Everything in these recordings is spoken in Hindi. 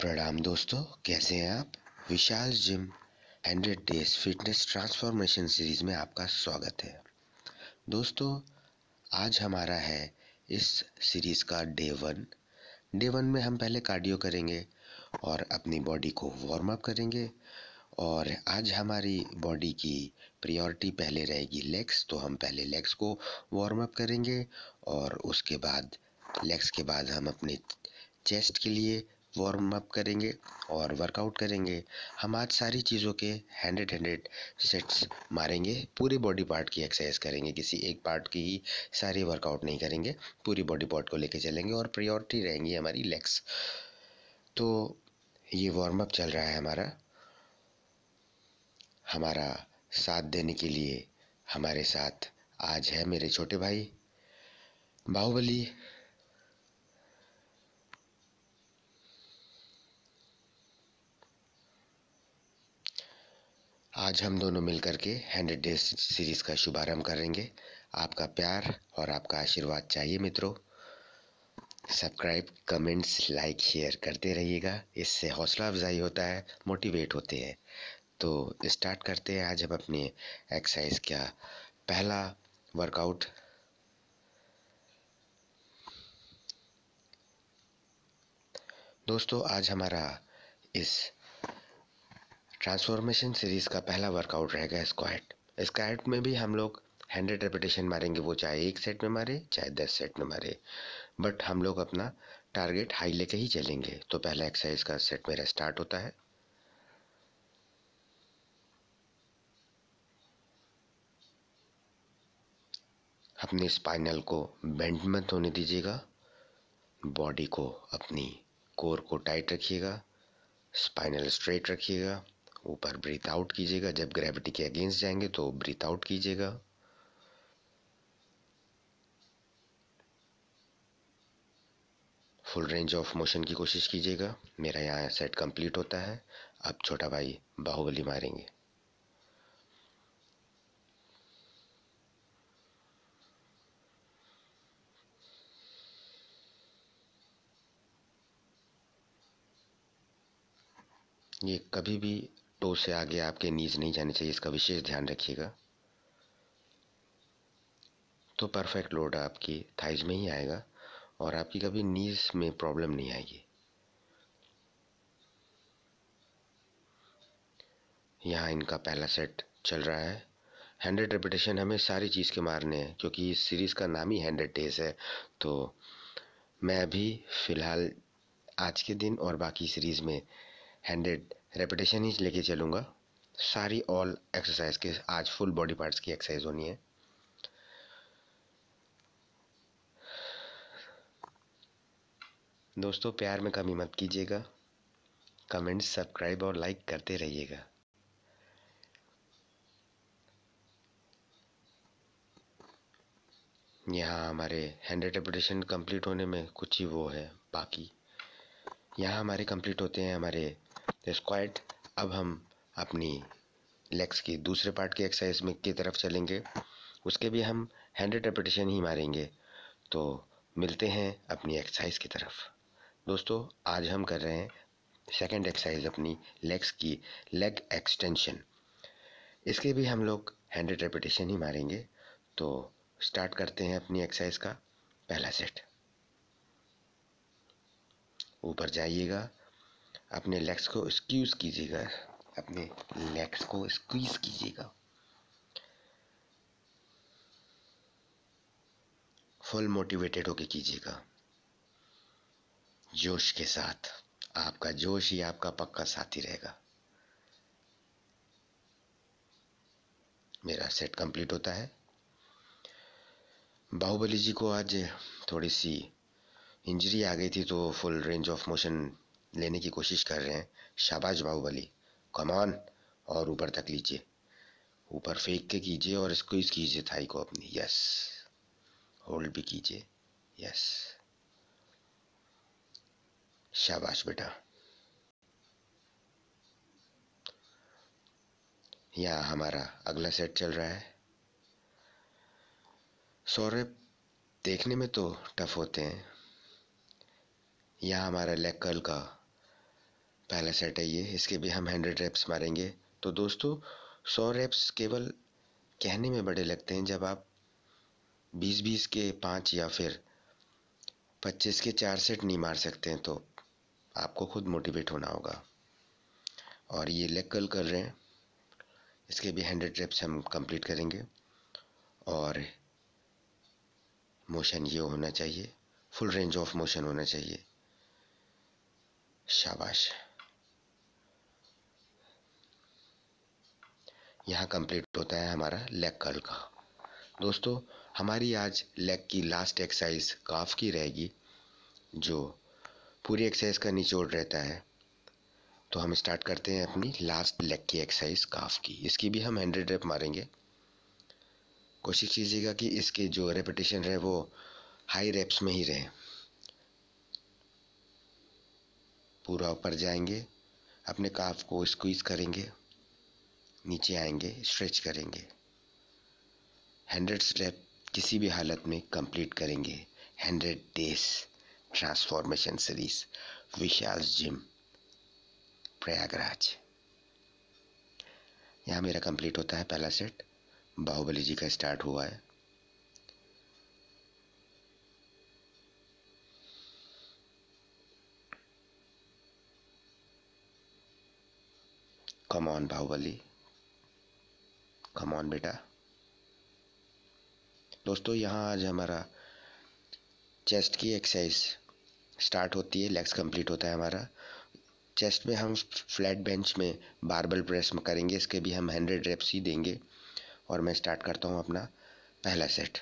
प्रणाम दोस्तों कैसे हैं आप Vishal gym 100 days fitness transformation series में आपका स्वागत है दोस्तों आज हमारा है इस सीरीज़ का डे वन डे वन में हम पहले कार्डियो करेंगे और अपनी बॉडी को वार्म अप करेंगे और आज हमारी बॉडी की प्रायोरिटी पहले रहेगी लेग्स तो हम पहले लेग्स को वार्म अप करेंगे और उसके बाद लेग्स के बाद हम अपने चेस्ट के लिए वार्म अप करेंगे और वर्कआउट करेंगे हम आज सारी चीज़ों के हंड्रेड हंड्रेड सेट्स मारेंगे पूरे बॉडी पार्ट की एक्सरसाइज करेंगे किसी एक पार्ट की ही सारी वर्कआउट नहीं करेंगे पूरी बॉडी पार्ट को लेके चलेंगे और प्रायोरिटी रहेंगी हमारी लेग्स तो ये वार्म अप चल रहा है हमारा हमारा साथ देने के लिए हमारे साथ आज है मेरे छोटे भाई बाहुबली आज हम दोनों मिलकर के हंड्रेड डेज सीरीज़ का शुभारंभ करेंगे आपका प्यार और आपका आशीर्वाद चाहिए मित्रों सब्सक्राइब कमेंट्स लाइक शेयर करते रहिएगा इससे हौसला अफजाई होता है मोटिवेट होते हैं तो स्टार्ट करते हैं आज हम अपने एक्सरसाइज का पहला वर्कआउट दोस्तों आज हमारा इस ट्रांसफॉर्मेशन सीरीज़ का पहला वर्कआउट रहेगा स्क्वाइट स्क्वाइट में भी हम लोग हंड्रेड रेपिटेशन मारेंगे वो चाहे एक सेट में मारे चाहे दस सेट में मारे बट हम लोग अपना टारगेट हाई लेके ही चलेंगे तो पहला एक्सरसाइज का सेट मेरा स्टार्ट होता है अपने स्पाइनल को बेंड मत होने दीजिएगा बॉडी को अपनी कोर को टाइट रखिएगा स्पाइनल स्ट्रेट रखिएगा ऊपर ब्रीथ आउट कीजिएगा जब ग्रेविटी के अगेंस्ट जाएंगे तो ब्रीथ आउट कीजिएगा फुल रेंज ऑफ मोशन की कोशिश कीजिएगा मेरा यहाँ सेट कंप्लीट होता है अब छोटा भाई बाहुबली मारेंगे ये कभी भी तो से आगे आपके नीज नहीं जाने चाहिए इसका विशेष ध्यान रखिएगा तो परफेक्ट लोड आपकी थाइज में ही आएगा और आपकी कभी नीज में प्रॉब्लम नहीं आएगी यहाँ इनका पहला सेट चल रहा है हंड्रेड रिपीटेशन हमें सारी चीज़ के मारने हैं क्योंकि इस सीरीज़ का नाम ही हंड्रेड डेज है तो मैं अभी फ़िलहाल आज के दिन और बाकी सीरीज़ में हंड्रेड रेपिटेशन ही लेके चलूँगा सारी ऑल एक्सरसाइज के आज फुल बॉडी पार्ट्स की एक्सरसाइज होनी है दोस्तों प्यार में कमी मत कीजिएगा कमेंट सब्सक्राइब और लाइक करते रहिएगा यहाँ हमारे हैंड रेपिटेशन कंप्लीट होने में कुछ ही वो है बाकी यहाँ हमारे कंप्लीट होते हैं हमारे स्क्वाइट अब हम अपनी लेग्स की दूसरे पार्ट की एक्सरसाइज में की तरफ चलेंगे उसके भी हम हंड्रेड रेपिटेशन ही मारेंगे तो मिलते हैं अपनी एक्सरसाइज की तरफ दोस्तों आज हम कर रहे हैं सेकेंड एक्सरसाइज अपनी लेग्स की लेग एक्सटेंशन इसके भी हम लोग हंड्रेड रेपिटेशन ही मारेंगे तो स्टार्ट करते हैं अपनी एक्सरसाइज का पहला सेट ऊपर जाइएगा अपने लेग्स को स्क्यूज कीजिएगा अपने लेग्स को स्क्वीज कीजिएगा फुल मोटिवेटेड होके कीजिएगा जोश के साथ आपका जोश ही आपका पक्का साथी रहेगा मेरा सेट कंप्लीट होता है बाहुबली जी को आज थोड़ी सी इंजरी आ गई थी तो फुल रेंज ऑफ मोशन लेने की कोशिश कर रहे हैं शाबाश बाहुबली कमान और ऊपर तक लीजिए ऊपर फेंक के कीजिए और इस कीजिए थाई को अपनी यस होल्ड भी कीजिए यस शाबाश बेटा यहाँ हमारा अगला सेट चल रहा है सौरभ देखने में तो टफ होते हैं यहाँ हमारा लेग कर्ल का पहला सेट है ये इसके भी हम हंड्रेड रेप्स मारेंगे तो दोस्तों सौ रेप्स केवल कहने में बड़े लगते हैं जब आप बीस बीस के पाँच या फिर पच्चीस के चार सेट नहीं मार सकते हैं तो आपको खुद मोटिवेट होना होगा और ये लेग कल कर रहे हैं इसके भी हंड्रेड रेप्स हम कंप्लीट करेंगे और मोशन ये होना चाहिए फुल रेंज ऑफ मोशन होना चाहिए शाबाश यहाँ कंप्लीट होता है हमारा लेग कर्ल का दोस्तों हमारी आज लेग की लास्ट एक्सरसाइज काफ की रहेगी जो पूरी एक्सरसाइज का निचोड़ रहता है तो हम स्टार्ट करते हैं अपनी लास्ट लेग की एक्सरसाइज काफ की इसकी भी हम हंड्रेड रेप मारेंगे कोशिश कीजिएगा कि इसके जो रेपिटेशन रहे वो हाई रेप्स में ही रहे पूरा ऊपर जाएंगे अपने काफ को स्क्वीज करेंगे नीचे आएंगे स्ट्रेच करेंगे हंड्रेड स्टेप किसी भी हालत में कंप्लीट करेंगे hundred days transformation series Vishal gym Prayagraj यहाँ मेरा कंप्लीट होता है पहला सेट बाहुबली जी का स्टार्ट हुआ है come on Baahubali come on बेटा दोस्तों यहाँ आज हमारा चेस्ट की एक्सरसाइज स्टार्ट होती है लेग्स कंप्लीट होता है हमारा चेस्ट में हम फ्लैट बेंच में बारबल प्रेस में करेंगे इसके भी हम हंड्रेड रेप्स ही देंगे और मैं स्टार्ट करता हूँ अपना पहला सेट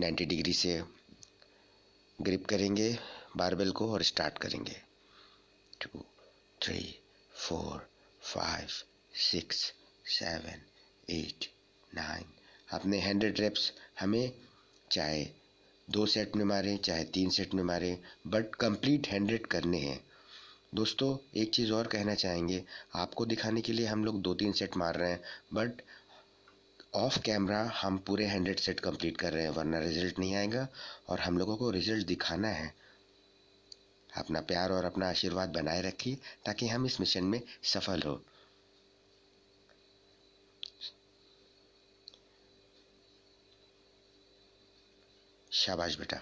90 डिग्री से ग्रिप करेंगे बारबेल को और स्टार्ट करेंगे two three four five six seven eight nine अपने हंड्रेड रेप्स हमें चाहे दो सेट में मारें चाहे तीन सेट में मारें बट कंप्लीट हंड्रेड करने हैं दोस्तों एक चीज़ और कहना चाहेंगे आपको दिखाने के लिए हम लोग दो तीन सेट मार रहे हैं बट ऑफ कैमरा हम पूरे हंड्रेड सेट कंप्लीट कर रहे हैं वरना रिजल्ट नहीं आएगा और हम लोगों को रिजल्ट दिखाना है अपना प्यार और अपना आशीर्वाद बनाए रखिए ताकि हम इस मिशन में सफल हो शाबाश बेटा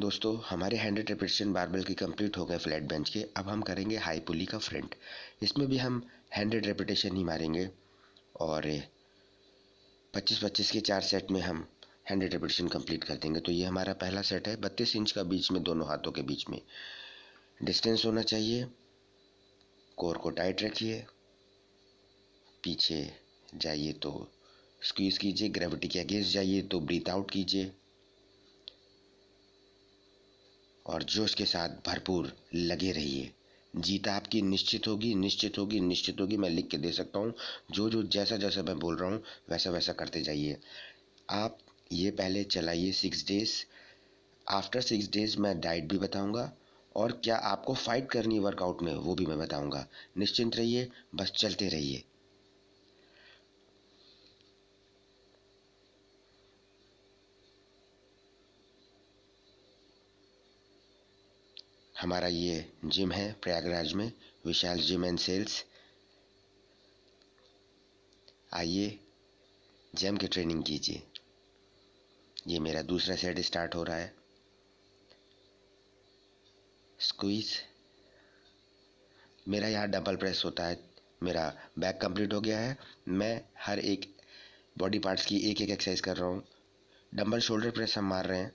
दोस्तों हमारे हंड्रेड रिपीटेशन बारबल की कंप्लीट हो गए फ्लैट बेंच के अब हम करेंगे हाई पुली का फ्रंट इसमें भी हम हंड्रेड रिपीटेशन ही मारेंगे और पच्चीस पच्चीस के चार सेट में हम हंड्रेड रिपिटेशन कंप्लीट कर देंगे तो ये हमारा पहला सेट है बत्तीस इंच का बीच में दोनों हाथों के बीच में डिस्टेंस होना चाहिए कोर को टाइट रखिए पीछे जाइए तो स्क्वीज़ कीजिए ग्रेविटी के अगेंस्ट जाइए तो ब्रीथ आउट कीजिए और जोश के साथ भरपूर लगे रहिए जीत आपकी निश्चित होगी निश्चित होगी निश्चित होगी मैं लिख के दे सकता हूँ जो जो जैसा जैसा मैं बोल रहा हूँ वैसा वैसा करते जाइए आप ये पहले चलाइए six days after six days मैं डाइट भी बताऊंगा और क्या आपको फ़ाइट करनी है वर्कआउट में वो भी मैं बताऊंगा निश्चिंत रहिए बस चलते रहिए हमारा ये जिम है प्रयागराज में विशाल जिम एंड सेल्स आइए जिम की ट्रेनिंग कीजिए ये मेरा दूसरा सेट स्टार्ट हो रहा है स्क्वीज मेरा यहाँ डबल प्रेस होता है मेरा बैक कंप्लीट हो गया है मैं हर एक बॉडी पार्ट्स की एक एक एक्सरसाइज कर रहा हूँ डम्बल शोल्डर प्रेस हम मार रहे हैं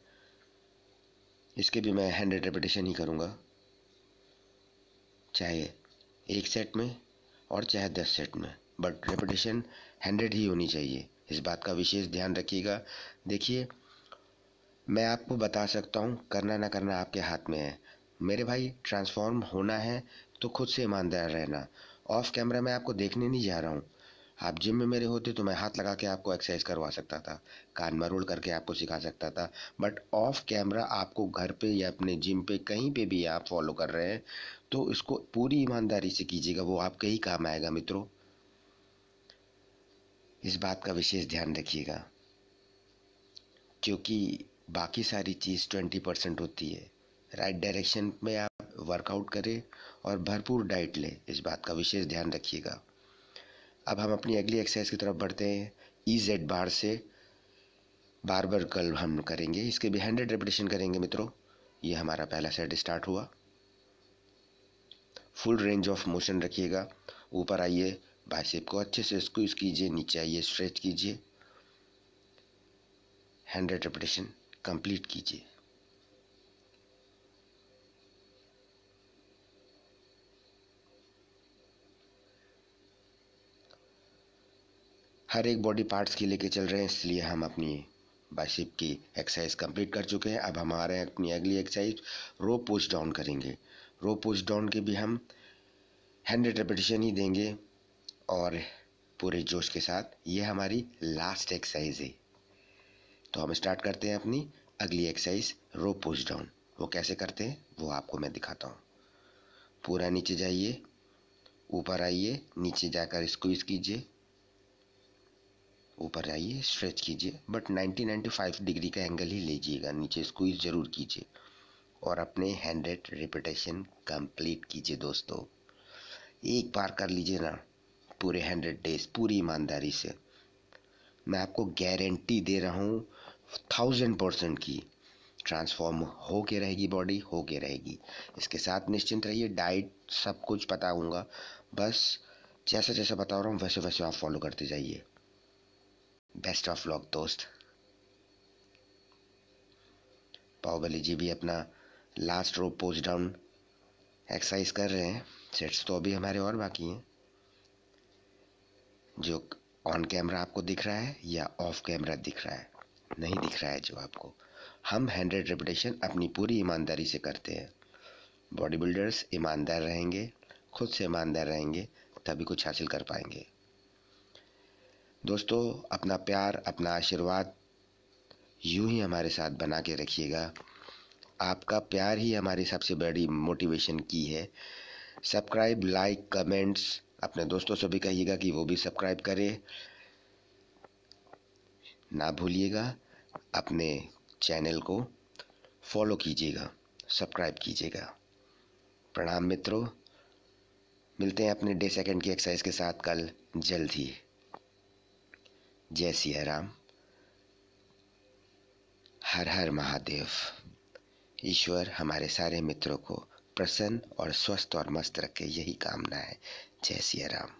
इसके भी मैं हंड्रेड रिपीटेशन ही करूँगा चाहे एक सेट में और चाहे दस सेट में बट रिपीटेशन हंड्रेड ही होनी चाहिए इस बात का विशेष ध्यान रखिएगा देखिए मैं आपको बता सकता हूँ करना ना करना आपके हाथ में है मेरे भाई ट्रांसफॉर्म होना है तो खुद से ईमानदार रहना ऑफ कैमरा मैं आपको देखने नहीं जा रहा हूँ आप जिम में मेरे होते तो मैं हाथ लगा के आपको एक्सरसाइज करवा सकता था कान मरोड़ करके आपको सिखा सकता था बट ऑफ कैमरा आपको घर पे या अपने जिम पे कहीं पे भी आप फॉलो कर रहे हैं तो इसको पूरी ईमानदारी से कीजिएगा वो आपके ही काम आएगा मित्रों इस बात का विशेष ध्यान रखिएगा क्योंकि बाकी सारी चीज़ ट्वेंटी परसेंट होती है राइट डायरेक्शन में आप वर्कआउट करें और भरपूर डाइट लें इस बात का विशेष ध्यान रखिएगा अब हम अपनी अगली एक्सरसाइज की तरफ बढ़ते हैं ई जेड बार से बार बार कल हम करेंगे इसके भी हंड्रेड रेपिटेशन करेंगे मित्रों ये हमारा पहला सेट स्टार्ट हुआ फुल रेंज ऑफ मोशन रखिएगा ऊपर आइए बाइसेप को अच्छे से स्क्वीज कीजिए नीचे आइए स्ट्रेच कीजिए हंड्रेड रेपिटेशन कंप्लीट कीजिए हर एक बॉडी पार्ट्स की लेके चल रहे हैं इसलिए हम अपनी बाइसेप की एक्सरसाइज कंप्लीट कर चुके हैं अब हमारे अपनी अगली एक्सरसाइज रो पुश डाउन करेंगे रो पुश डाउन के भी हम हंड्रेड रेपिटेशन ही देंगे और पूरे जोश के साथ ये हमारी लास्ट एक्सरसाइज है तो हम स्टार्ट करते हैं अपनी अगली एक्सरसाइज रो पुश डाउन वो कैसे करते हैं वो आपको मैं दिखाता हूँ पूरा नीचे जाइए ऊपर आइए नीचे जाकर स्क्वीज कीजिए ऊपर आइए स्ट्रेच कीजिए बट 90 फाइव डिग्री का एंगल ही लीजिएगा नीचे स्क्वीज ज़रूर कीजिए और अपने रेड रिपीटेशन कंप्लीट कीजिए दोस्तों एक बार कर लीजिए ना पूरे हंड्रेड डेज पूरी ईमानदारी से मैं आपको गारंटी दे रहा हूँ थाउजेंड परसेंट की ट्रांसफॉर्म हो के रहेगी बॉडी हो के रहेगी इसके साथ निश्चिंत रहिए डाइट सब कुछ पता होगा बस जैसा जैसा बता रहा हूँ वैसे वैसे आप फॉलो करते जाइए बेस्ट ऑफ लॉक दोस्त पाओबली जी भी अपना last row post down exercise कर रहे हैं सेट्स तो अभी हमारे और बाकी हैं जो ऑन कैमरा आपको दिख रहा है या ऑफ कैमरा दिख रहा है नहीं दिख रहा है जो आपको हम हैंड्रेड रेपुटेशन अपनी पूरी ईमानदारी से करते हैं बॉडी बिल्डर्स ईमानदार रहेंगे खुद से ईमानदार रहेंगे तभी कुछ हासिल कर पाएंगे दोस्तों अपना प्यार अपना आशीर्वाद यूं ही हमारे साथ बना के रखिएगा आपका प्यार ही हमारी सबसे बड़ी मोटिवेशन की है सब्सक्राइब लाइक कमेंट्स अपने दोस्तों से भी कहिएगा कि वो भी सब्सक्राइब करें ना भूलिएगा अपने चैनल को फॉलो कीजिएगा सब्सक्राइब कीजिएगा प्रणाम मित्रों मिलते हैं अपने डे सेकंड की एक्सरसाइज के साथ कल जल्द ही जय सिया राम हर हर महादेव ईश्वर हमारे सारे मित्रों को प्रसन्न और स्वस्थ और मस्त रखे यही कामना है जय सिया राम